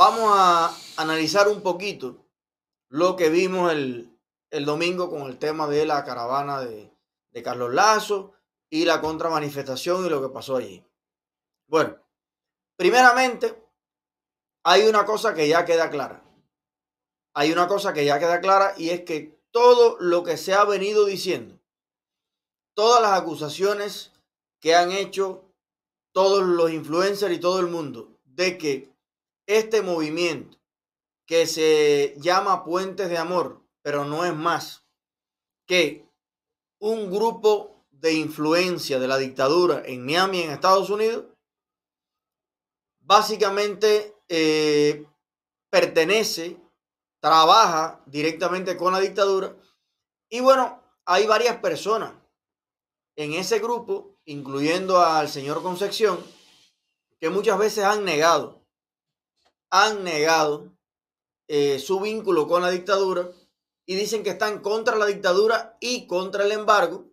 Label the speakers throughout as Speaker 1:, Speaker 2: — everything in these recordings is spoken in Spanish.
Speaker 1: Vamos a analizar un poquito lo que vimos el, domingo con el tema de la caravana de, de Carlos Lazo y la contramanifestación y lo que pasó allí. Bueno, primeramente, hay una cosa que ya queda clara. Hay una cosa que ya queda clara y es que todo lo que se ha venido diciendo, todas las acusaciones que han hecho todos los influencers y todo el mundo de que este movimiento que se llama Puentes de Amor, pero no es más que un grupo de influencia de la dictadura en Miami, en Estados Unidos, básicamente eh, pertenece, trabaja directamente con la dictadura. Y bueno, hay varias personas en ese grupo, incluyendo al señor Concepción, que muchas veces han negado han negado eh, su vínculo con la dictadura y dicen que están contra la dictadura y contra el embargo,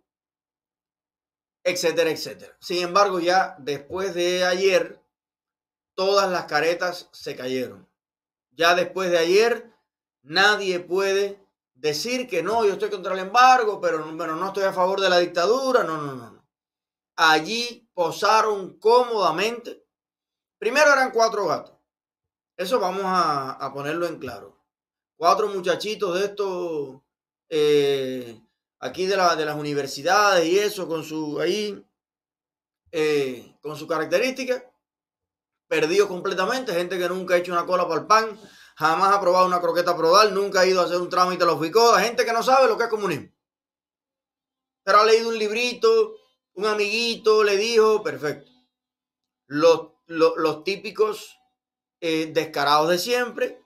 Speaker 1: etcétera, etcétera. Sin embargo, ya después de ayer, todas las caretas se cayeron. Ya después de ayer, nadie puede decir que no, yo estoy contra el embargo, pero, bueno, no estoy a favor de la dictadura. No, no, no. Allí posaron cómodamente. Primero eran cuatro gatos. Eso vamos a, ponerlo en claro. Cuatro muchachitos de estos eh, aquí de, la, de, las universidades y eso, con su ahí, eh, con su característica, perdidos completamente, gente que nunca ha hecho una cola para el pan, jamás ha probado una croqueta prodal, nunca ha ido a hacer un trámite a los bicodas, gente que no sabe lo que es comunismo. Pero ha leído un librito, un amiguito le dijo, perfecto. los, los típicos eh, descarados de siempre,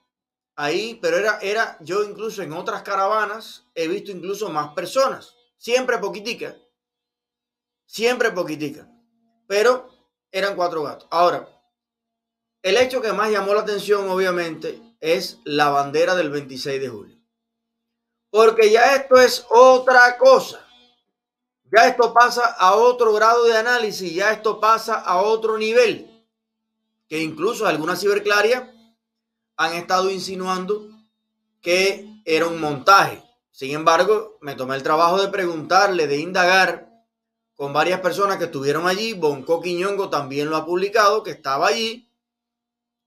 Speaker 1: ahí, pero era, era, yo incluso en otras caravanas he visto incluso más personas, siempre poquitica, siempre poquitica, pero eran cuatro gatos. Ahora, el hecho que más llamó la atención, obviamente, es la bandera del 26 de julio. Porque ya esto es otra cosa. Ya esto pasa a otro grado de análisis, ya esto pasa a otro nivel que incluso algunas ciberclarias han estado insinuando que era un montaje. Sin embargo, me tomé el trabajo de preguntarle, de indagar con varias personas que estuvieron allí. Bonco Quiñongo también lo ha publicado, que estaba allí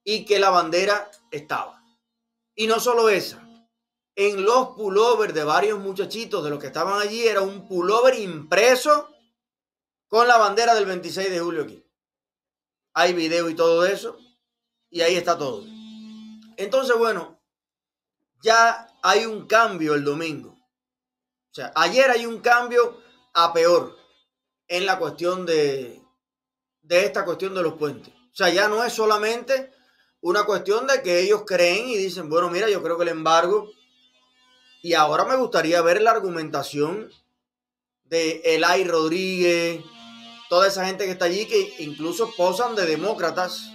Speaker 1: y que la bandera estaba. Y no solo esa. En los pullovers de varios muchachitos de los que estaban allí era un pullover impreso con la bandera del 26 de julio aquí hay video y todo eso, y ahí está todo. Entonces, bueno, ya hay un cambio el domingo. O sea, ayer hay un cambio a peor en la cuestión de, de esta cuestión de los puentes. O sea, ya no es solamente una cuestión de que ellos creen y dicen, bueno, mira, yo creo que el embargo. Y ahora me gustaría ver la argumentación de Elay Rodríguez, toda esa gente que está allí que incluso posan de demócratas.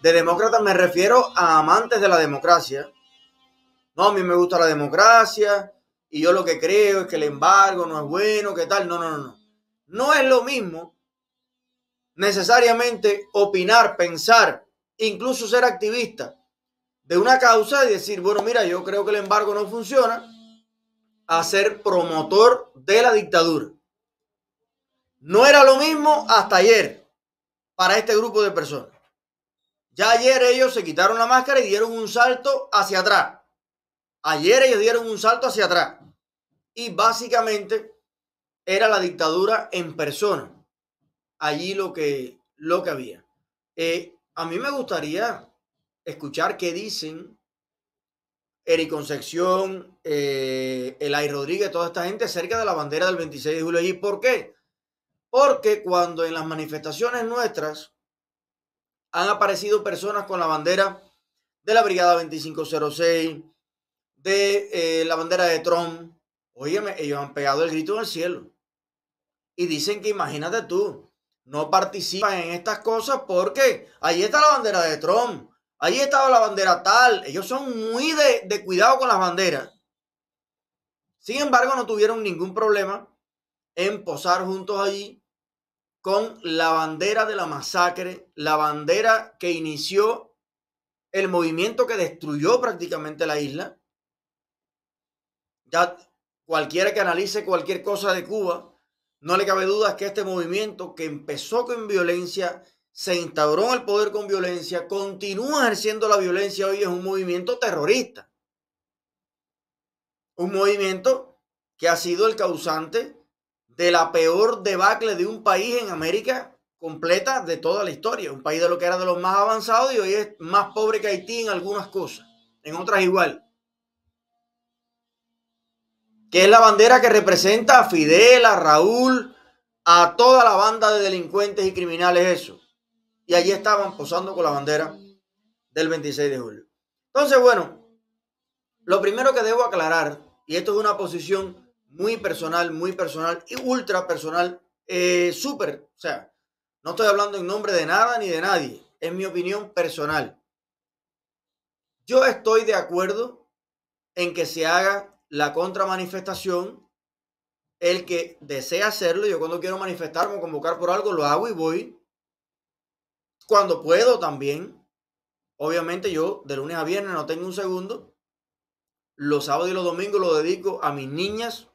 Speaker 1: De demócratas me refiero a amantes de la democracia. No, a mí me gusta la democracia y yo lo que creo es que el embargo no es bueno, que tal. No, no, no. No es lo mismo necesariamente opinar, pensar, incluso ser activista de una causa y decir, bueno, mira, yo creo que el embargo no funciona, a ser promotor de la dictadura. No era lo mismo hasta ayer para este grupo de personas. Ya ayer ellos se quitaron la máscara y dieron un salto hacia atrás. Ayer ellos dieron un salto hacia atrás. Y básicamente era la dictadura en persona. Allí lo que, lo que había. Eh, a mí me gustaría escuchar qué dicen Eric Concepción, eh, Rodríguez, toda esta gente acerca de la bandera del 26 de julio. ¿Y por qué? Porque cuando en las manifestaciones nuestras han aparecido personas con la bandera de la Brigada 2506, de eh, la bandera de Trump, óyeme, ellos han pegado el grito del cielo. Y dicen que imagínate tú, no participan en estas cosas porque ahí está la bandera de Trump, ahí estaba la bandera tal, ellos son muy de, de cuidado con las banderas. Sin embargo, no tuvieron ningún problema en posar juntos allí con la bandera de la masacre, la bandera que inició el movimiento que destruyó prácticamente la isla. Ya cualquiera que analice cualquier cosa de Cuba, no le cabe duda que este movimiento que empezó con violencia, se instauró en el poder con violencia, continúa ejerciendo la violencia hoy, es un movimiento terrorista. Un movimiento que ha sido el causante de la peor debacle de un país en América completa de toda la historia. Un país de lo que era de los más avanzados y hoy es más pobre que Haití en algunas cosas, en otras igual. Que es la bandera que representa a Fidel, a Raúl, a toda la banda de delincuentes y criminales eso. Y allí estaban posando con la bandera del 26 de julio. Entonces, bueno, lo primero que debo aclarar, y esto es una posición muy personal, muy personal y ultra personal, eh, súper, o sea, no estoy hablando en nombre de nada ni de nadie, es mi opinión personal. Yo estoy de acuerdo en que se haga la contramanifestación, el que desea hacerlo, yo cuando quiero manifestarme o convocar por algo, lo hago y voy. Cuando puedo también, obviamente yo de lunes a viernes no tengo un segundo, los sábados y los domingos lo dedico a mis niñas,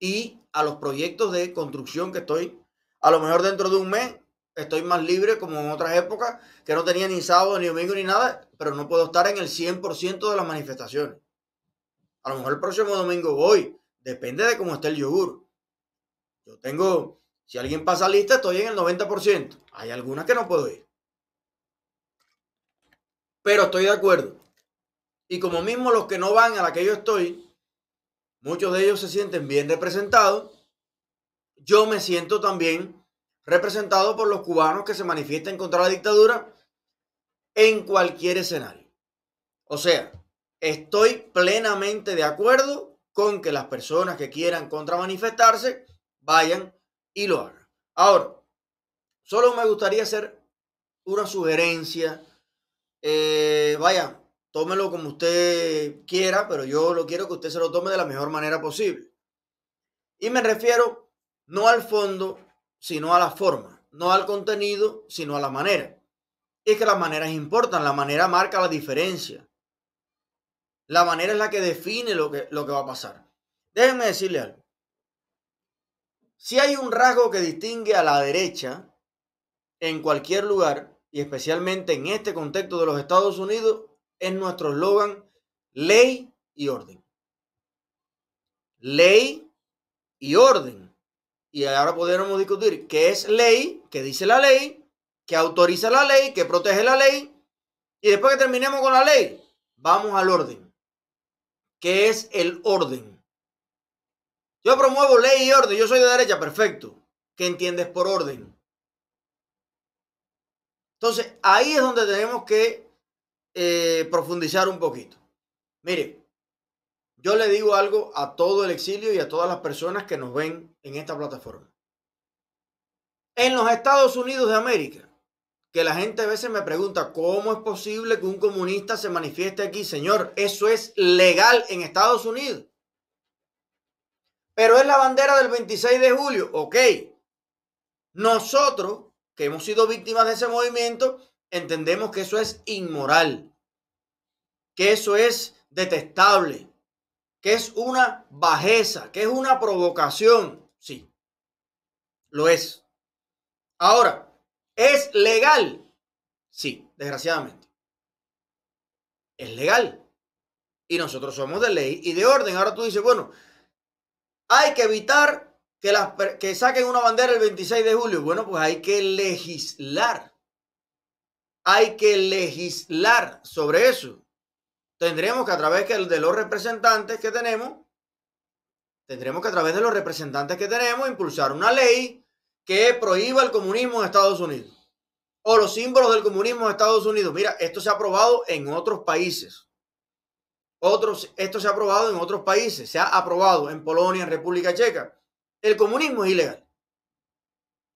Speaker 1: y a los proyectos de construcción que estoy, a lo mejor dentro de un mes, estoy más libre como en otras épocas, que no tenía ni sábado, ni domingo, ni nada, pero no puedo estar en el 100% de las manifestaciones. A lo mejor el próximo domingo voy, depende de cómo esté el yogur. Yo tengo, si alguien pasa lista, estoy en el 90%. Hay algunas que no puedo ir. Pero estoy de acuerdo. Y como mismo los que no van a la que yo estoy, Muchos de ellos se sienten bien representados. Yo me siento también representado por los cubanos que se manifiestan contra la dictadura en cualquier escenario. O sea, estoy plenamente de acuerdo con que las personas que quieran contramanifestarse vayan y lo hagan. Ahora, solo me gustaría hacer una sugerencia. Eh, vaya, tómelo como usted quiera, pero yo lo quiero que usted se lo tome de la mejor manera posible. Y me refiero no al fondo, sino a la forma, no al contenido, sino a la manera. es que las maneras importan, la manera marca la diferencia. La manera es la que define lo que, lo que va a pasar. Déjenme decirle algo. Si hay un rasgo que distingue a la derecha en cualquier lugar, y especialmente en este contexto de los Estados Unidos, es nuestro eslogan, ley y orden. Ley y orden. Y ahora podríamos discutir qué es ley, qué dice la ley, qué autoriza la ley, qué protege la ley. Y después que terminemos con la ley, vamos al orden. ¿Qué es el orden? Yo promuevo ley y orden. Yo soy de derecha, perfecto. ¿Qué entiendes por orden? Entonces, ahí es donde tenemos que eh, profundizar un poquito. Mire, yo le digo algo a todo el exilio y a todas las personas que nos ven en esta plataforma. En los Estados Unidos de América, que la gente a veces me pregunta, ¿cómo es posible que un comunista se manifieste aquí? Señor, eso es legal en Estados Unidos. Pero es la bandera del 26 de julio. Ok. Nosotros, que hemos sido víctimas de ese movimiento, entendemos que eso es inmoral, que eso es detestable, que es una bajeza, que es una provocación. Sí, lo es. Ahora, ¿es legal? Sí, desgraciadamente. Es legal. Y nosotros somos de ley y de orden. Ahora tú dices, bueno, hay que evitar que, las, que saquen una bandera el 26 de julio. Bueno, pues hay que legislar hay que legislar sobre eso. Tendremos que a través de los representantes que tenemos, tendremos que a través de los representantes que tenemos impulsar una ley que prohíba el comunismo en Estados Unidos o los símbolos del comunismo en Estados Unidos. Mira, esto se ha aprobado en otros países. Otros, esto se ha aprobado en otros países. Se ha aprobado en Polonia, en República Checa. El comunismo es ilegal.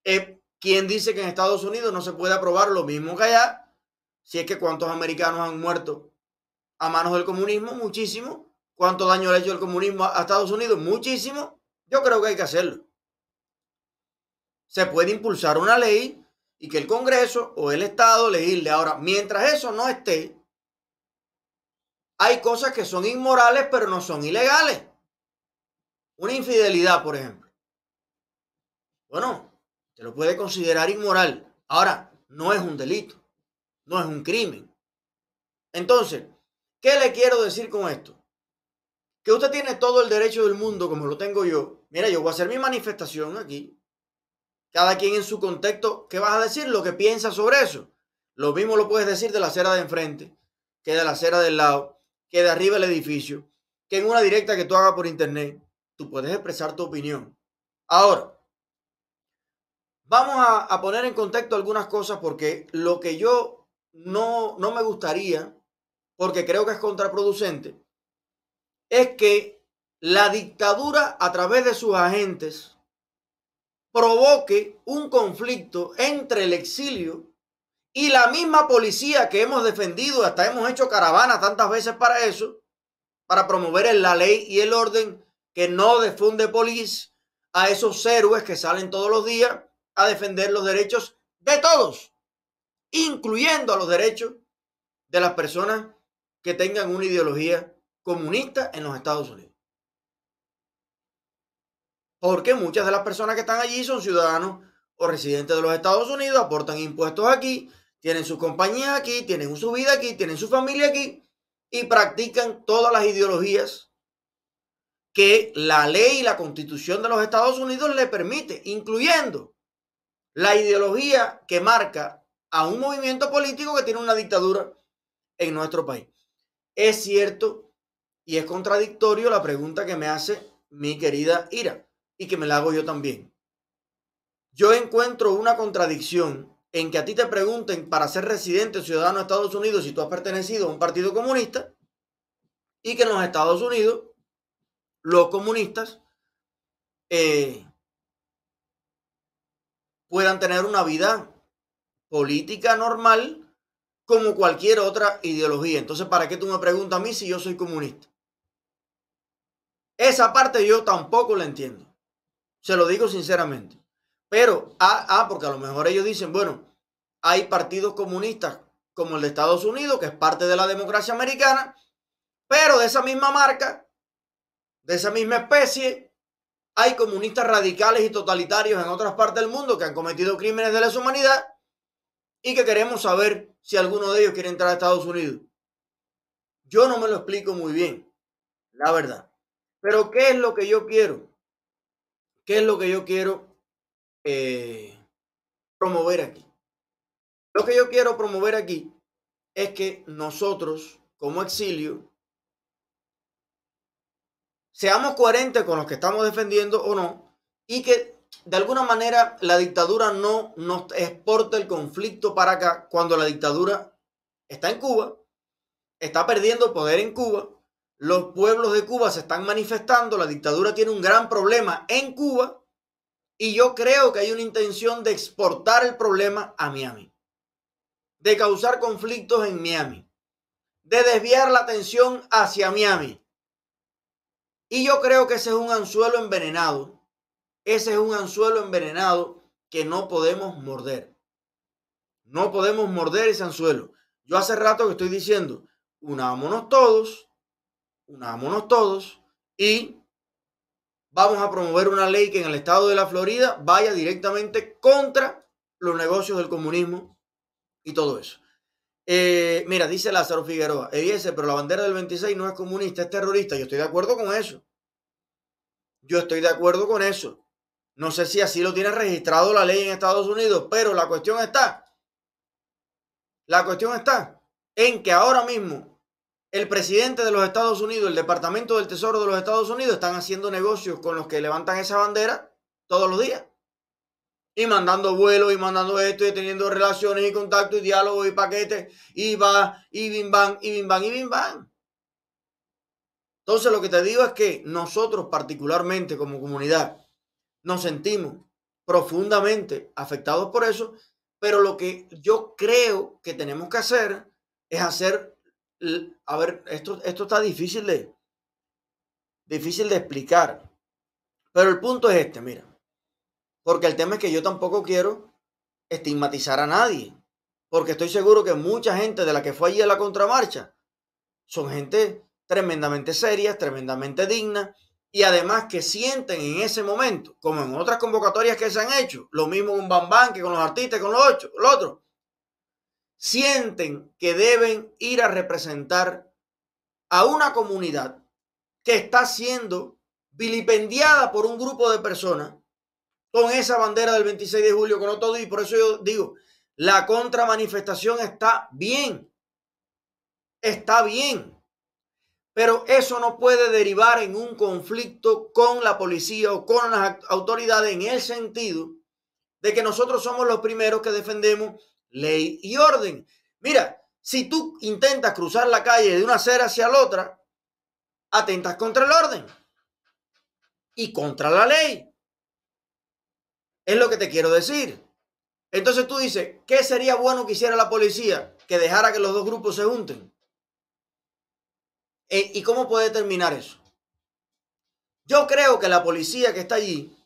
Speaker 1: Eh, ¿Quién dice que en Estados Unidos no se puede aprobar lo mismo que allá si es que cuántos americanos han muerto a manos del comunismo, muchísimo. ¿Cuánto daño le ha hecho el comunismo a Estados Unidos? Muchísimo. Yo creo que hay que hacerlo. Se puede impulsar una ley y que el Congreso o el Estado le diga Ahora, mientras eso no esté, hay cosas que son inmorales, pero no son ilegales. Una infidelidad, por ejemplo. Bueno, se lo puede considerar inmoral. Ahora, no es un delito no es un crimen. Entonces, ¿qué le quiero decir con esto? Que usted tiene todo el derecho del mundo, como lo tengo yo. Mira, yo voy a hacer mi manifestación aquí. Cada quien en su contexto, ¿qué vas a decir? Lo que piensa sobre eso. Lo mismo lo puedes decir de la acera de enfrente, que de la acera del lado, que de arriba del edificio, que en una directa que tú hagas por internet. Tú puedes expresar tu opinión. Ahora, vamos a, a poner en contexto algunas cosas porque lo que yo no, no me gustaría, porque creo que es contraproducente, es que la dictadura a través de sus agentes provoque un conflicto entre el exilio y la misma policía que hemos defendido, hasta hemos hecho caravana tantas veces para eso, para promover la ley y el orden que no defunde polis a esos héroes que salen todos los días a defender los derechos de todos incluyendo a los derechos de las personas que tengan una ideología comunista en los Estados Unidos. Porque muchas de las personas que están allí son ciudadanos o residentes de los Estados Unidos, aportan impuestos aquí, tienen su compañía aquí, tienen su vida aquí, tienen su familia aquí y practican todas las ideologías que la ley y la constitución de los Estados Unidos le permite, incluyendo la ideología que marca a un movimiento político que tiene una dictadura en nuestro país. Es cierto y es contradictorio la pregunta que me hace mi querida Ira y que me la hago yo también. Yo encuentro una contradicción en que a ti te pregunten para ser residente ciudadano de Estados Unidos si tú has pertenecido a un partido comunista y que en los Estados Unidos los comunistas eh, puedan tener una vida política normal como cualquier otra ideología. Entonces, ¿para qué tú me preguntas a mí si yo soy comunista? Esa parte yo tampoco la entiendo. Se lo digo sinceramente. Pero, ah, ah, porque a lo mejor ellos dicen, bueno, hay partidos comunistas como el de Estados Unidos, que es parte de la democracia americana, pero de esa misma marca, de esa misma especie, hay comunistas radicales y totalitarios en otras partes del mundo que han cometido crímenes de lesa humanidad y que queremos saber si alguno de ellos quiere entrar a Estados Unidos. Yo no me lo explico muy bien, la verdad. Pero ¿qué es lo que yo quiero? ¿Qué es lo que yo quiero eh, promover aquí? Lo que yo quiero promover aquí es que nosotros, como exilio, seamos coherentes con los que estamos defendiendo o no, y que de alguna manera la dictadura no nos exporta el conflicto para acá cuando la dictadura está en Cuba, está perdiendo poder en Cuba, los pueblos de Cuba se están manifestando, la dictadura tiene un gran problema en Cuba y yo creo que hay una intención de exportar el problema a Miami, de causar conflictos en Miami, de desviar la atención hacia Miami. Y yo creo que ese es un anzuelo envenenado ese es un anzuelo envenenado que no podemos morder. No podemos morder ese anzuelo. Yo hace rato que estoy diciendo, unámonos todos, unámonos todos y vamos a promover una ley que en el estado de la Florida vaya directamente contra los negocios del comunismo y todo eso. Eh, mira, dice Lázaro Figueroa, eh, dice, pero la bandera del 26 no es comunista, es terrorista. Yo estoy de acuerdo con eso. Yo estoy de acuerdo con eso. No sé si así lo tiene registrado la ley en Estados Unidos, pero la cuestión está, la cuestión está en que ahora mismo el presidente de los Estados Unidos, el Departamento del Tesoro de los Estados Unidos están haciendo negocios con los que levantan esa bandera todos los días. Y mandando vuelos y mandando esto y teniendo relaciones y contacto y diálogos y paquetes y va y bim y bim y bim Entonces lo que te digo es que nosotros particularmente como comunidad nos sentimos profundamente afectados por eso, pero lo que yo creo que tenemos que hacer es hacer, a ver, esto, esto está difícil de, difícil de explicar, pero el punto es este, mira, porque el tema es que yo tampoco quiero estigmatizar a nadie, porque estoy seguro que mucha gente de la que fue allí a la contramarcha son gente tremendamente seria, tremendamente digna, y además que sienten en ese momento, como en otras convocatorias que se han hecho, lo mismo un bambán que con los artistas, con los ocho, otro, sienten que deben ir a representar a una comunidad que está siendo vilipendiada por un grupo de personas con esa bandera del 26 de julio, con todo, y por eso yo digo, la contramanifestación está bien, está bien. Pero eso no puede derivar en un conflicto con la policía o con las autoridades en el sentido de que nosotros somos los primeros que defendemos ley y orden. Mira, si tú intentas cruzar la calle de una acera hacia la otra, atentas contra el orden y contra la ley. Es lo que te quiero decir. Entonces tú dices, ¿qué sería bueno que hiciera la policía? Que dejara que los dos grupos se junten. Eh, ¿Y cómo puede terminar eso? Yo creo que la policía que está allí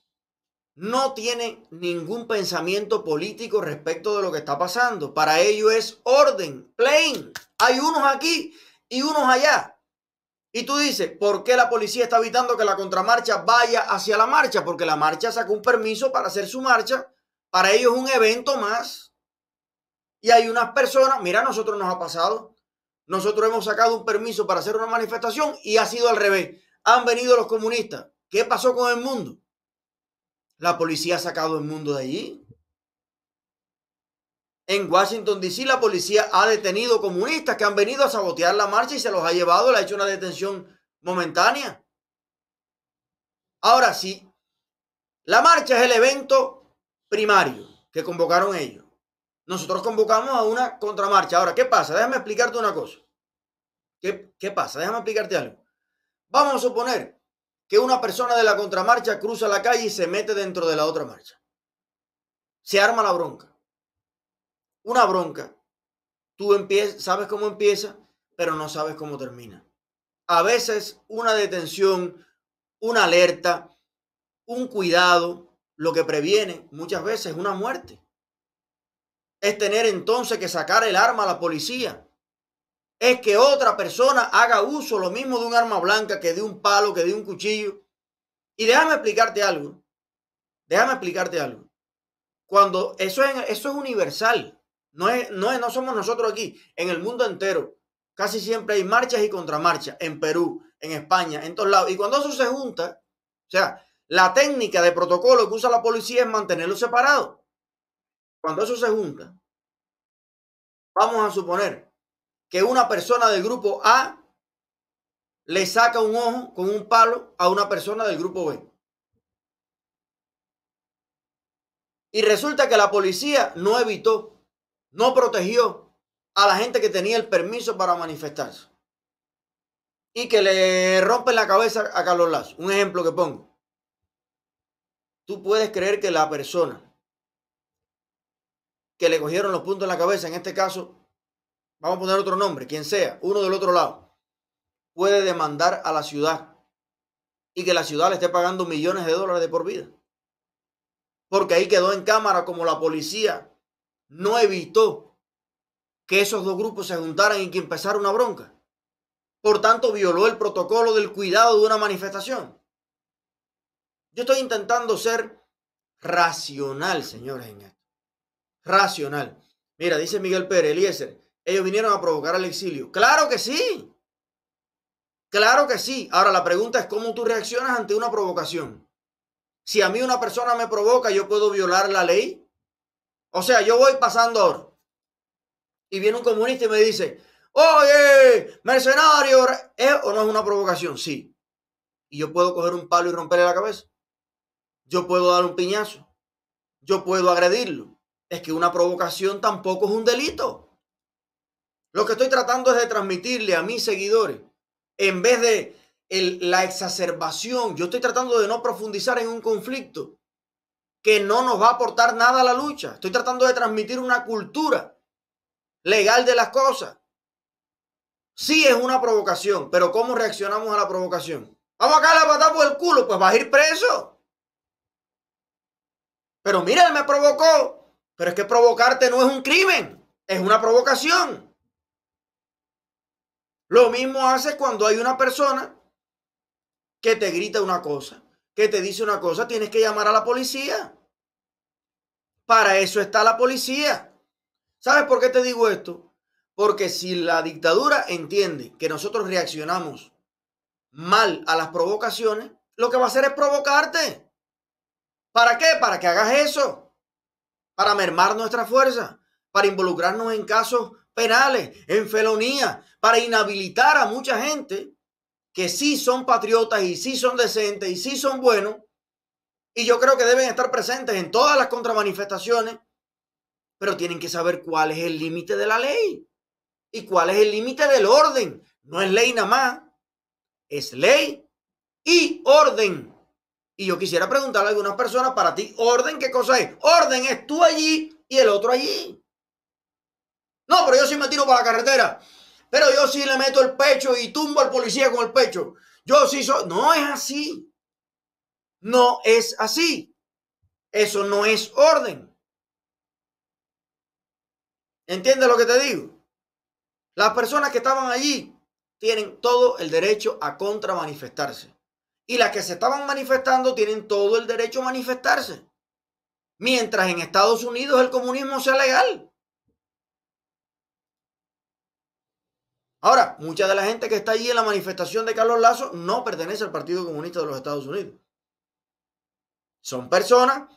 Speaker 1: no tiene ningún pensamiento político respecto de lo que está pasando. Para ello es orden, plain. Hay unos aquí y unos allá. Y tú dices, ¿por qué la policía está evitando que la contramarcha vaya hacia la marcha? Porque la marcha sacó un permiso para hacer su marcha. Para ellos es un evento más. Y hay unas personas, mira, a nosotros nos ha pasado nosotros hemos sacado un permiso para hacer una manifestación y ha sido al revés. Han venido los comunistas. ¿Qué pasó con el mundo? La policía ha sacado el mundo de allí. En Washington, D.C., la policía ha detenido comunistas que han venido a sabotear la marcha y se los ha llevado, le ha hecho una detención momentánea. Ahora sí, la marcha es el evento primario que convocaron ellos nosotros convocamos a una contramarcha. Ahora, ¿qué pasa? Déjame explicarte una cosa. ¿Qué, ¿Qué, pasa? Déjame explicarte algo. Vamos a suponer que una persona de la contramarcha cruza la calle y se mete dentro de la otra marcha. Se arma la bronca. Una bronca. Tú empiezas, sabes cómo empieza, pero no sabes cómo termina. A veces una detención, una alerta, un cuidado, lo que previene muchas veces una muerte es tener entonces que sacar el arma a la policía. Es que otra persona haga uso lo mismo de un arma blanca que de un palo, que de un cuchillo. Y déjame explicarte algo. Déjame explicarte algo. Cuando eso es, eso es universal. No, es, no, es, no somos nosotros aquí. En el mundo entero casi siempre hay marchas y contramarchas. En Perú, en España, en todos lados. Y cuando eso se junta, o sea, la técnica de protocolo que usa la policía es mantenerlos separados. Cuando eso se junta, vamos a suponer que una persona del grupo A le saca un ojo con un palo a una persona del grupo B. Y resulta que la policía no evitó, no protegió a la gente que tenía el permiso para manifestarse. Y que le rompe la cabeza a Carlos Lazo. Un ejemplo que pongo. Tú puedes creer que la persona que le cogieron los puntos en la cabeza, en este caso, vamos a poner otro nombre, quien sea, uno del otro lado, puede demandar a la ciudad y que la ciudad le esté pagando millones de dólares de por vida. Porque ahí quedó en cámara como la policía no evitó que esos dos grupos se juntaran y que empezara una bronca. Por tanto, violó el protocolo del cuidado de una manifestación. Yo estoy intentando ser racional, señores, en racional. Mira, dice Miguel Pérez, Eliezer, ellos vinieron a provocar al exilio. Claro que sí. Claro que sí. Ahora la pregunta es cómo tú reaccionas ante una provocación. Si a mí una persona me provoca, yo puedo violar la ley. O sea, yo voy pasando Y viene un comunista y me dice, oye, mercenario, ¿es o no es una provocación? Sí. Y yo puedo coger un palo y romperle la cabeza. Yo puedo dar un piñazo. Yo puedo agredirlo es que una provocación tampoco es un delito. Lo que estoy tratando es de transmitirle a mis seguidores, en vez de la exacerbación, yo estoy tratando de no profundizar en un conflicto que no nos va a aportar nada a la lucha. Estoy tratando de transmitir una cultura legal de las cosas. Sí es una provocación, pero ¿cómo reaccionamos a la provocación? Vamos acá a la patada por el culo, pues vas a ir preso. Pero mira, él me provocó. Pero es que provocarte no es un crimen, es una provocación. Lo mismo hace cuando hay una persona que te grita una cosa, que te dice una cosa, tienes que llamar a la policía. Para eso está la policía. ¿Sabes por qué te digo esto? Porque si la dictadura entiende que nosotros reaccionamos mal a las provocaciones, lo que va a hacer es provocarte. ¿Para qué? Para que hagas eso para mermar nuestra fuerza, para involucrarnos en casos penales, en felonía, para inhabilitar a mucha gente que sí son patriotas y sí son decentes y sí son buenos. Y yo creo que deben estar presentes en todas las contramanifestaciones, pero tienen que saber cuál es el límite de la ley y cuál es el límite del orden. No es ley nada más, es ley y orden. Y yo quisiera preguntarle a algunas personas, para ti, orden, ¿qué cosa es? Orden es tú allí y el otro allí. No, pero yo sí me tiro para la carretera. Pero yo sí le meto el pecho y tumbo al policía con el pecho. Yo sí soy... No es así. No es así. Eso no es orden. ¿Entiendes lo que te digo? Las personas que estaban allí tienen todo el derecho a manifestarse. Y las que se estaban manifestando tienen todo el derecho a manifestarse. Mientras en Estados Unidos el comunismo sea legal. Ahora, mucha de la gente que está allí en la manifestación de Carlos Lazo no pertenece al Partido Comunista de los Estados Unidos. Son personas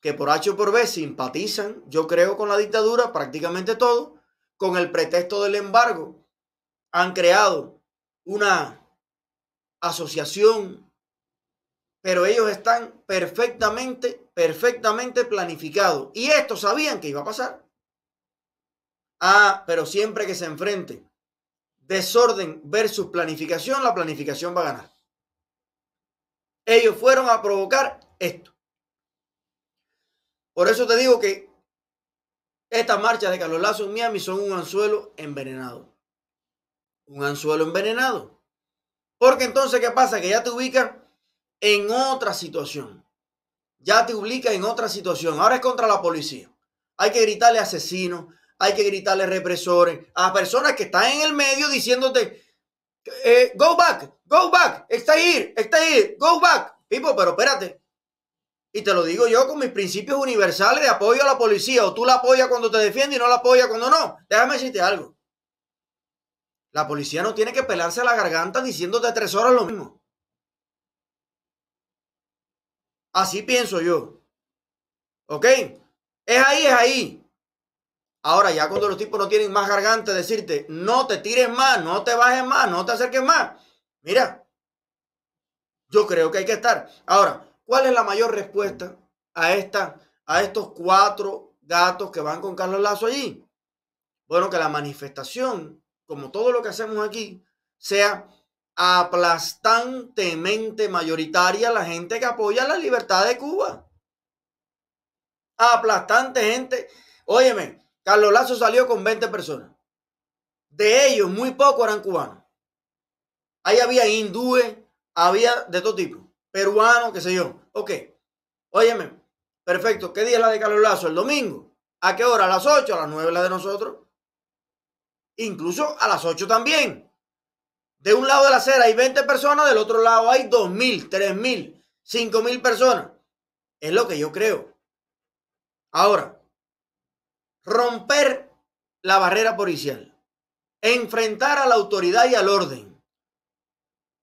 Speaker 1: que por H o por B simpatizan, yo creo, con la dictadura, prácticamente todo, con el pretexto del embargo, han creado una asociación, pero ellos están perfectamente, perfectamente planificados. Y esto sabían que iba a pasar. Ah, pero siempre que se enfrente desorden versus planificación, la planificación va a ganar. Ellos fueron a provocar esto. Por eso te digo que estas marchas de Carlos Lazo en Miami son un anzuelo envenenado. Un anzuelo envenenado. Porque entonces, ¿qué pasa? Que ya te ubicas en otra situación. Ya te ubicas en otra situación. Ahora es contra la policía. Hay que gritarle asesinos, hay que gritarle represores, a personas que están en el medio diciéndote, eh, go back, go back, está ahí, está ahí, go back. Pipo, pero espérate. Y te lo digo yo con mis principios universales de apoyo a la policía. O tú la apoyas cuando te defiende y no la apoyas cuando no. Déjame decirte algo. La policía no tiene que pelarse la garganta diciéndote tres horas lo mismo. Así pienso yo. ¿Ok? Es ahí, es ahí. Ahora ya cuando los tipos no tienen más garganta, decirte, no te tires más, no te bajes más, no te acerques más. Mira, yo creo que hay que estar. Ahora, ¿cuál es la mayor respuesta a, esta, a estos cuatro gatos que van con Carlos Lazo allí? Bueno, que la manifestación como todo lo que hacemos aquí, sea aplastantemente mayoritaria la gente que apoya la libertad de Cuba. Aplastante gente. Óyeme, Carlos Lazo salió con 20 personas. De ellos, muy poco eran cubanos. Ahí había hindúes, había de todo tipo. Peruanos, qué sé yo. Ok. Óyeme, perfecto. ¿Qué día es la de Carlos Lazo? El domingo. ¿A qué hora? ¿A las 8? ¿A las 9 la de nosotros? incluso a las 8 también. De un lado de la acera hay 20 personas, del otro lado hay 2.000, 3.000, 5.000 personas. Es lo que yo creo. Ahora, romper la barrera policial, enfrentar a la autoridad y al orden,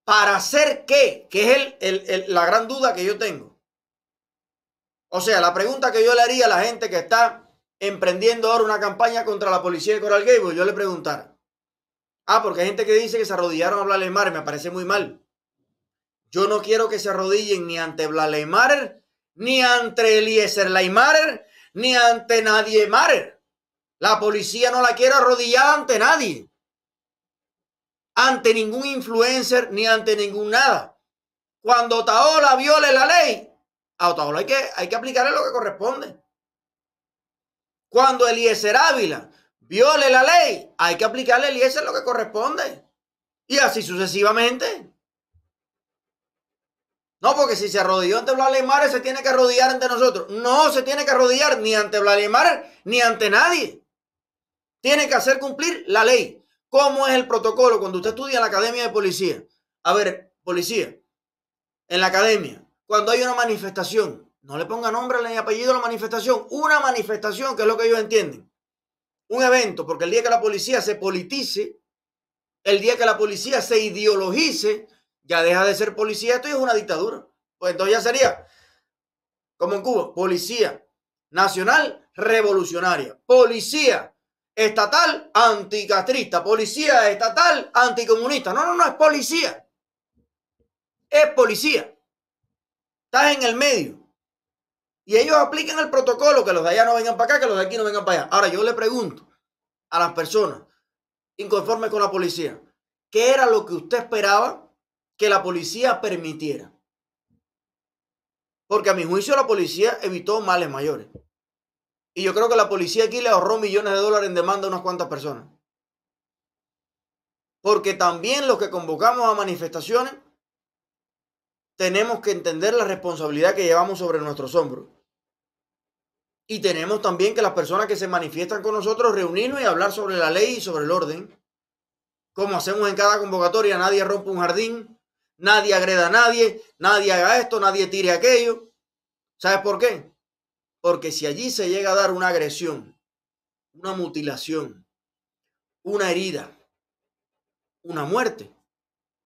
Speaker 1: para hacer qué, que es la gran duda que yo tengo. O sea, la pregunta que yo le haría a la gente que está emprendiendo ahora una campaña contra la policía de Coral Gables, yo le preguntaré. Ah, porque hay gente que dice que se arrodillaron a Blalemar, me parece muy mal. Yo no quiero que se arrodillen ni ante Blalemar, ni ante Eliezer Laimar, ni ante nadie Mar. La policía no la quiere arrodillar ante nadie. Ante ningún influencer, ni ante ningún nada. Cuando Otaola viole la ley, a Otaola hay que, hay que aplicarle lo que corresponde. Cuando Eliezer Ávila viole la ley, hay que aplicarle a Eliezer lo que corresponde. Y así sucesivamente. No, porque si se arrodilló ante Blalimar, se tiene que arrodillar ante nosotros. No se tiene que arrodillar ni ante Blalimar ni ante nadie. Tiene que hacer cumplir la ley. ¿Cómo es el protocolo cuando usted estudia en la academia de policía? A ver, policía, en la academia, cuando hay una manifestación, no le ponga nombre ni apellido a la manifestación. Una manifestación, que es lo que ellos entienden. Un evento, porque el día que la policía se politice, el día que la policía se ideologice, ya deja de ser policía. Esto es una dictadura. Pues entonces ya sería, como en Cuba, policía nacional revolucionaria, policía estatal anticastrista, policía estatal anticomunista. No, no, no, es policía. Es policía. Estás en el medio. Y ellos apliquen el protocolo, que los de allá no vengan para acá, que los de aquí no vengan para allá. Ahora yo le pregunto a las personas inconformes con la policía, ¿qué era lo que usted esperaba que la policía permitiera? Porque a mi juicio la policía evitó males mayores. Y yo creo que la policía aquí le ahorró millones de dólares en demanda a unas cuantas personas. Porque también los que convocamos a manifestaciones tenemos que entender la responsabilidad que llevamos sobre nuestros hombros. Y tenemos también que las personas que se manifiestan con nosotros reunirnos y hablar sobre la ley y sobre el orden. Como hacemos en cada convocatoria, nadie rompe un jardín, nadie agreda a nadie, nadie haga esto, nadie tire aquello. ¿Sabes por qué? Porque si allí se llega a dar una agresión, una mutilación, una herida, una muerte,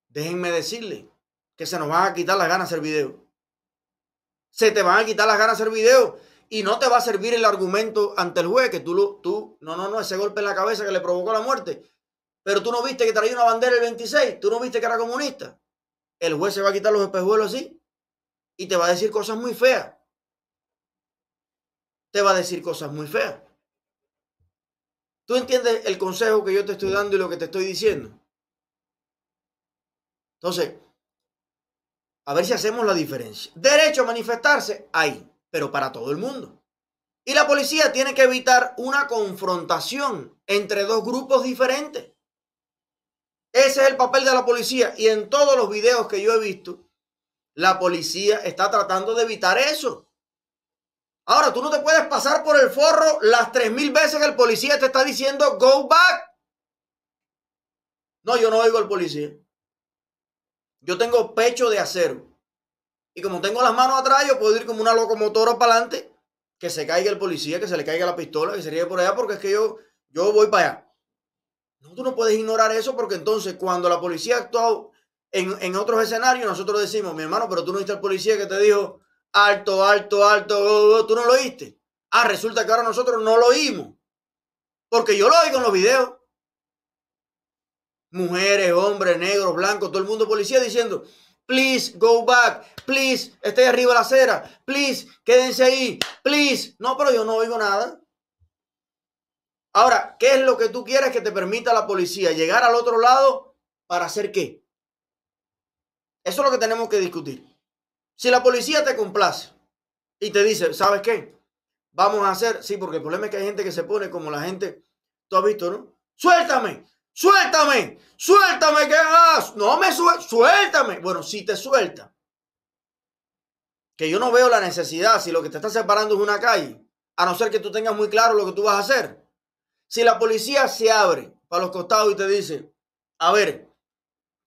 Speaker 1: déjenme decirle que se nos van a quitar las ganas de hacer video. Se te van a quitar las ganas de hacer video y no te va a servir el argumento ante el juez que tú, tú, no, no, no, ese golpe en la cabeza que le provocó la muerte. Pero tú no viste que traía una bandera el 26, tú no viste que era comunista. El juez se va a quitar los espejuelos así y te va a decir cosas muy feas. Te va a decir cosas muy feas. ¿Tú entiendes el consejo que yo te estoy dando y lo que te estoy diciendo? Entonces, a ver si hacemos la diferencia. Derecho a manifestarse, ahí, pero para todo el mundo. Y la policía tiene que evitar una confrontación entre dos grupos diferentes. Ese es el papel de la policía. Y en todos los videos que yo he visto, la policía está tratando de evitar eso. Ahora, tú no te puedes pasar por el forro las tres mil veces que el policía te está diciendo go back. No, yo no oigo al policía. Yo tengo pecho de acero. Y como tengo las manos atrás, yo puedo ir como una locomotora para adelante, que se caiga el policía, que se le caiga la pistola, que se ríe por allá, porque es que yo, yo voy para allá. No, tú no puedes ignorar eso, porque entonces cuando la policía ha actuado en, otros escenarios, nosotros decimos, mi hermano, pero tú no viste al policía que te dijo, alto, alto, alto, oh, oh, oh, tú no lo oíste. Ah, resulta que ahora nosotros no lo oímos. Porque yo lo oigo en los videos mujeres, hombres, negros, blancos, todo el mundo policía diciendo, please go back, please, esté arriba de la acera, please, quédense ahí, please. No, pero yo no oigo nada. Ahora, ¿qué es lo que tú quieres que te permita la policía? ¿Llegar al otro lado para hacer qué? Eso es lo que tenemos que discutir. Si la policía te complace y te dice, ¿sabes qué? Vamos a hacer, sí, porque el problema es que hay gente que se pone como la gente, tú has visto, ¿no? Suéltame, Suéltame, suéltame, que no me suéltame. Bueno, si te suelta, que yo no veo la necesidad, si lo que te está separando es una calle, a no ser que tú tengas muy claro lo que tú vas a hacer. Si la policía se abre para los costados y te dice, a ver,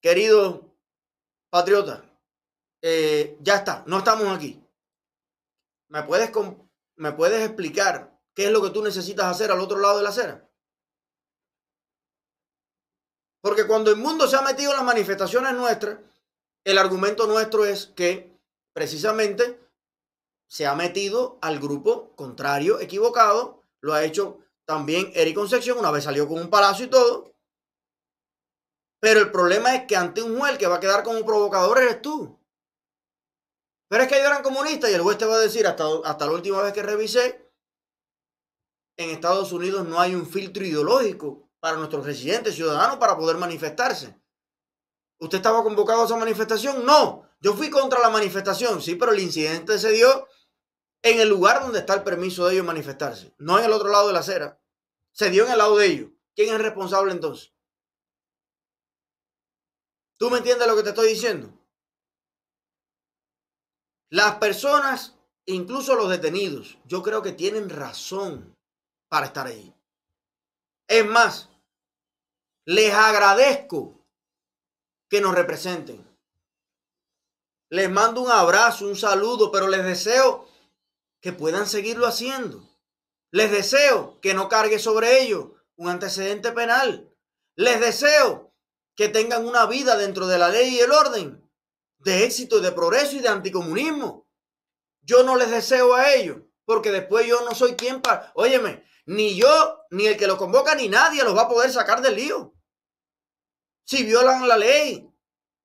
Speaker 1: querido patriota, eh, ya está, no estamos aquí. ¿Me puedes, ¿Me puedes explicar qué es lo que tú necesitas hacer al otro lado de la acera? Porque cuando el mundo se ha metido en las manifestaciones nuestras, el argumento nuestro es que precisamente se ha metido al grupo contrario, equivocado. Lo ha hecho también Eric Concepción, una vez salió con un palacio y todo. Pero el problema es que ante un juez que va a quedar como provocador eres tú. Pero es que ellos eran comunistas y el juez te va a decir, hasta, hasta la última vez que revisé, en Estados Unidos no hay un filtro ideológico para nuestros residentes, ciudadanos, para poder manifestarse. ¿Usted estaba convocado a esa manifestación? No, yo fui contra la manifestación, sí, pero el incidente se dio en el lugar donde está el permiso de ellos manifestarse, no en el otro lado de la acera. Se dio en el lado de ellos. ¿Quién es responsable entonces? ¿Tú me entiendes lo que te estoy diciendo? Las personas, incluso los detenidos, yo creo que tienen razón para estar ahí. Es más, les agradezco que nos representen. Les mando un abrazo, un saludo, pero les deseo que puedan seguirlo haciendo. Les deseo que no cargue sobre ellos un antecedente penal. Les deseo que tengan una vida dentro de la ley y el orden, de éxito, de progreso y de anticomunismo. Yo no les deseo a ellos, porque después yo no soy quien para... Óyeme, ni yo, ni el que lo convoca, ni nadie los va a poder sacar del lío. Si violan la ley.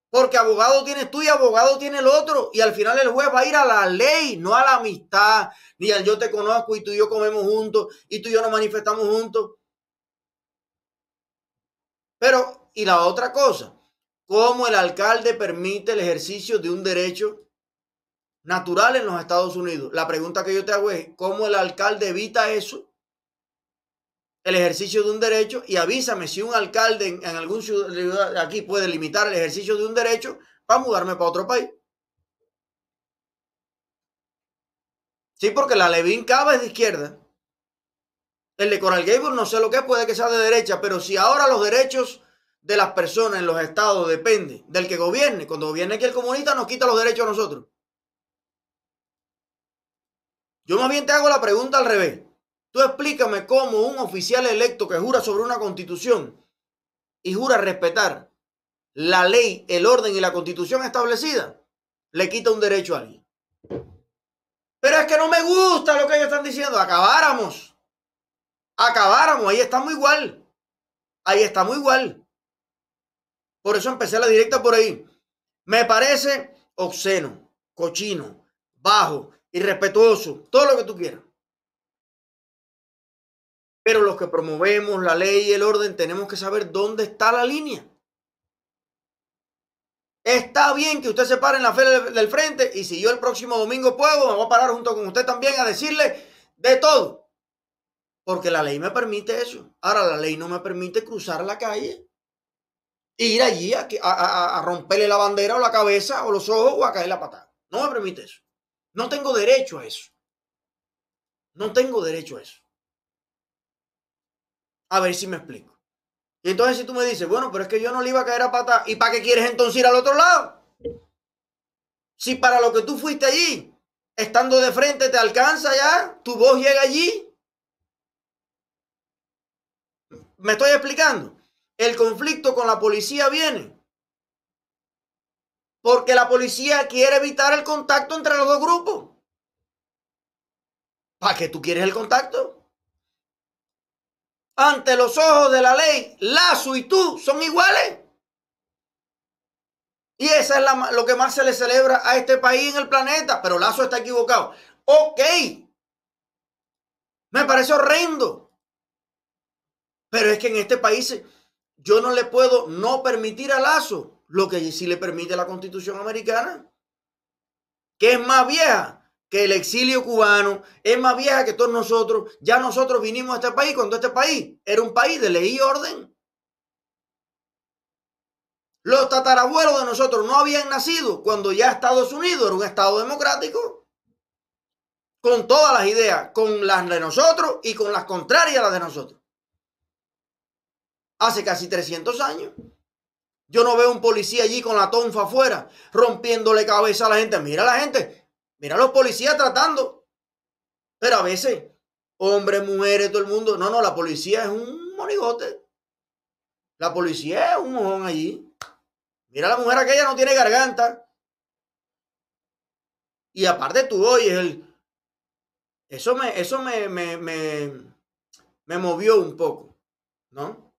Speaker 1: Porque abogado tienes tú y abogado tiene el otro. Y al final el juez va a ir a la ley, no a la amistad, ni al yo te conozco y tú y yo comemos juntos y tú y yo nos manifestamos juntos. Pero, y la otra cosa, ¿cómo el alcalde permite el ejercicio de un derecho natural en los Estados Unidos? La pregunta que yo te hago es, ¿cómo el alcalde evita eso? el ejercicio de un derecho y avísame si un alcalde en, algún ciudad aquí puede limitar el ejercicio de un derecho para mudarme para otro país. Sí, porque la Levin Cava es de izquierda. El de Coral Gables no sé lo que puede que sea de derecha, pero si ahora los derechos de las personas en los estados depende del que gobierne, cuando gobierne aquí el comunista nos quita los derechos a nosotros. Yo más bien te hago la pregunta al revés. Tú explícame cómo un oficial electo que jura sobre una constitución y jura respetar la ley, el orden y la constitución establecida, le quita un derecho a alguien. Pero es que no me gusta lo que ellos están diciendo. Acabáramos. Acabáramos. Ahí estamos igual. Ahí estamos igual. Por eso empecé la directa por ahí. Me parece obsceno, cochino, bajo, irrespetuoso, todo lo que tú quieras. Pero los que promovemos la ley y el orden tenemos que saber dónde está la línea. Está bien que usted se pare en la fe del frente y si yo el próximo domingo puedo, me voy a parar junto con usted también a decirle de todo. Porque la ley me permite eso. Ahora la ley no me permite cruzar la calle e ir allí a, a romperle la bandera o la cabeza o los ojos o a caer la patada. No me permite eso. No tengo derecho a eso. No tengo derecho a eso. A ver si me explico. Y entonces si tú me dices, bueno, pero es que yo no le iba a caer a pata, ¿y para qué quieres entonces ir al otro lado? Si para lo que tú fuiste allí, estando de frente te alcanza ya, tu voz llega allí. ¿Me estoy explicando? El conflicto con la policía viene porque la policía quiere evitar el contacto entre los dos grupos. ¿Para qué tú quieres el contacto? ante los ojos de la ley, Lazo y tú son iguales. Y eso es lo que más se le celebra a este país en el planeta. Pero Lazo está equivocado. Ok. Me parece horrendo. Pero es que en este país yo no le puedo no permitir a Lazo lo que sí le permite la constitución americana, que es más vieja que el exilio cubano es más vieja que todos nosotros. Ya nosotros vinimos a este país cuando este país era un país de ley y orden. Los tatarabuelos de nosotros no habían nacido cuando ya Estados Unidos era un Estado democrático. Con todas las ideas, con las de nosotros y con las contrarias a las de nosotros. Hace casi 300 años. Yo no veo un policía allí con la tonfa afuera, rompiéndole cabeza a la gente. Mira la gente, Mira los policías tratando. Pero a veces, hombres, mujeres, todo el mundo. No, no, la policía es un monigote. La policía es un mojón allí. Mira la mujer aquella no tiene garganta. Y aparte tú oyes el. Eso me, eso me, me, me, me movió un poco, ¿no?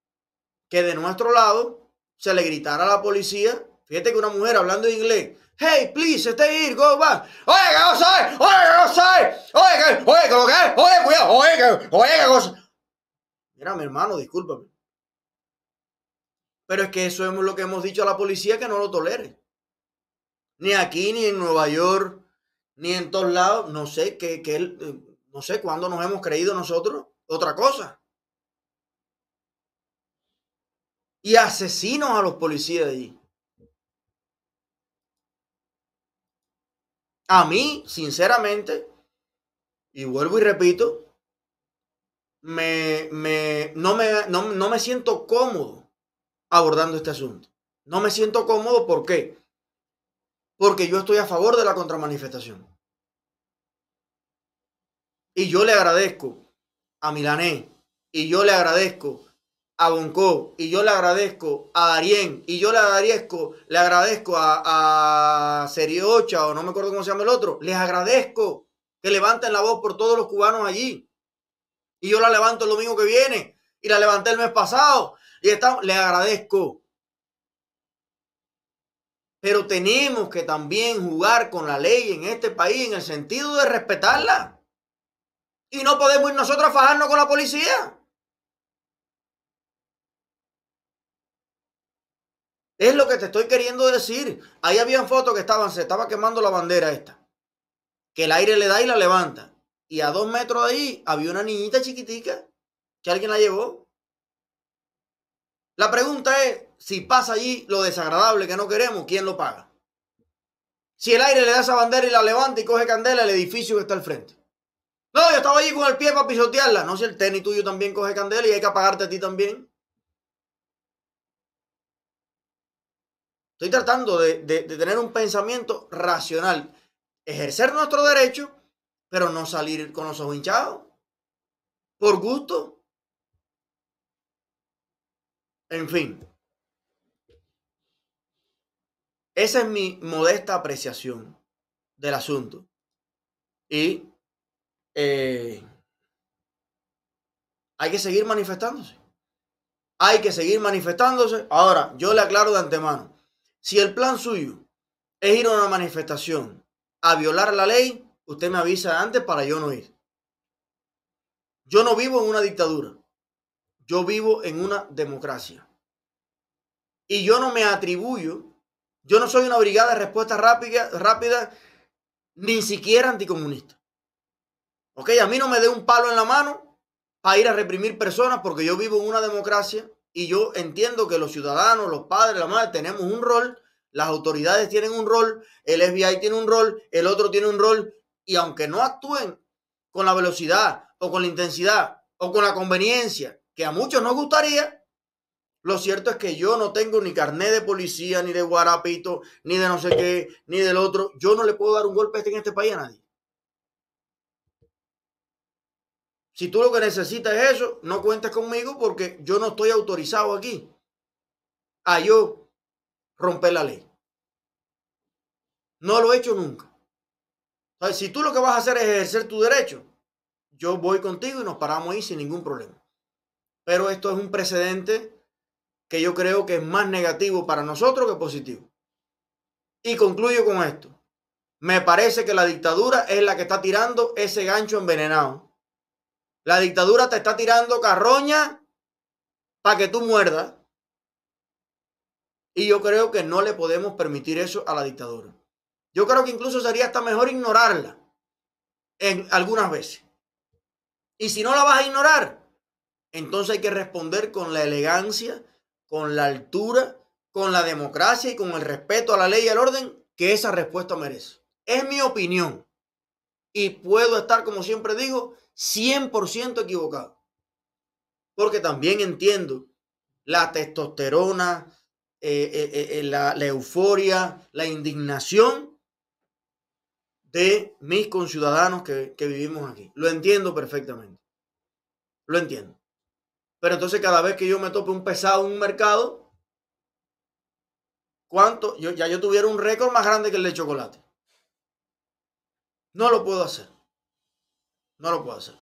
Speaker 1: Que de nuestro lado se le gritara a la policía. Fíjate que una mujer hablando inglés Hey, please, stay here, go back. Oye, que no soy, oye, que no soy, oye, que, oye, que oye, cuidado, oye, que, oye, que Mira, mi hermano, discúlpame. Pero es que eso es lo que hemos dicho a la policía que no lo tolere. Ni aquí, ni en Nueva York, ni en todos lados. No sé que, que eh, él, no sé cuándo nos hemos creído nosotros otra cosa. Y asesinos a los policías de allí. A mí, sinceramente, y vuelvo y repito, me, me, no, me, no, no me siento cómodo abordando este asunto. No me siento cómodo, ¿por qué? Porque yo estoy a favor de la contramanifestación. Y yo le agradezco a Milané, y yo le agradezco a Bonco y yo le agradezco a Arien y yo le agradezco, le agradezco a, a Serie o no me acuerdo cómo se llama el otro, les agradezco que levanten la voz por todos los cubanos allí. Y yo la levanto el domingo que viene y la levanté el mes pasado y estamos, les agradezco. Pero tenemos que también jugar con la ley en este país en el sentido de respetarla. Y no podemos ir nosotros a fajarnos con la policía. Es lo que te estoy queriendo decir. Ahí habían fotos que estaban, se estaba quemando la bandera esta. Que el aire le da y la levanta. Y a dos metros de ahí había una niñita chiquitica que alguien la llevó. La pregunta es, si pasa allí lo desagradable que no queremos, ¿quién lo paga? Si el aire le da esa bandera y la levanta y coge candela, el edificio que está al frente. No, yo estaba allí con el pie para pisotearla. No, si el tenis tuyo también coge candela y hay que apagarte a ti también. Estoy tratando de, tener un pensamiento racional, ejercer nuestro derecho, pero no salir con los ojos hinchados, por gusto. En fin, esa es mi modesta apreciación del asunto. Y eh, hay que seguir manifestándose. Hay que seguir manifestándose. Ahora, yo le aclaro de antemano. Si el plan suyo es ir a una manifestación a violar la ley, usted me avisa antes para yo no ir. Yo no vivo en una dictadura. Yo vivo en una democracia. Y yo no me atribuyo, yo no soy una brigada de respuesta rápida, rápida ni siquiera anticomunista. ¿Ok? A mí no me dé un palo en la mano para ir a reprimir personas porque yo vivo en una democracia y yo entiendo que los ciudadanos, los padres, la madre, tenemos un rol, las autoridades tienen un rol, el FBI tiene un rol, el otro tiene un rol, y aunque no actúen con la velocidad o con la intensidad o con la conveniencia que a muchos nos gustaría, lo cierto es que yo no tengo ni carnet de policía, ni de guarapito, ni de no sé qué, ni del otro. Yo no le puedo dar un golpe en este país a nadie. Si tú lo que necesitas es eso, no cuentes conmigo porque yo no estoy autorizado aquí a yo romper la ley. No lo he hecho nunca. si tú lo que vas a hacer es ejercer tu derecho, yo voy contigo y nos paramos ahí sin ningún problema. Pero esto es un precedente que yo creo que es más negativo para nosotros que positivo. Y concluyo con esto. Me parece que la dictadura es la que está tirando ese gancho envenenado la dictadura te está tirando carroña para que tú muerdas. Y yo creo que no le podemos permitir eso a la dictadura. Yo creo que incluso sería hasta mejor ignorarla en algunas veces. Y si no la vas a ignorar, entonces hay que responder con la elegancia, con la altura, con la democracia y con el respeto a la ley y al orden que esa respuesta merece. Es mi opinión. Y puedo estar, como siempre digo, 100% equivocado. Porque también entiendo la testosterona, eh, eh, eh, la, euforia, la indignación de mis conciudadanos que, vivimos aquí. Lo entiendo perfectamente. Lo entiendo. Pero entonces cada vez que yo me tope un pesado en un mercado, ¿cuánto? ya yo tuviera un récord más grande que el de chocolate. No lo puedo hacer. não é o hacer.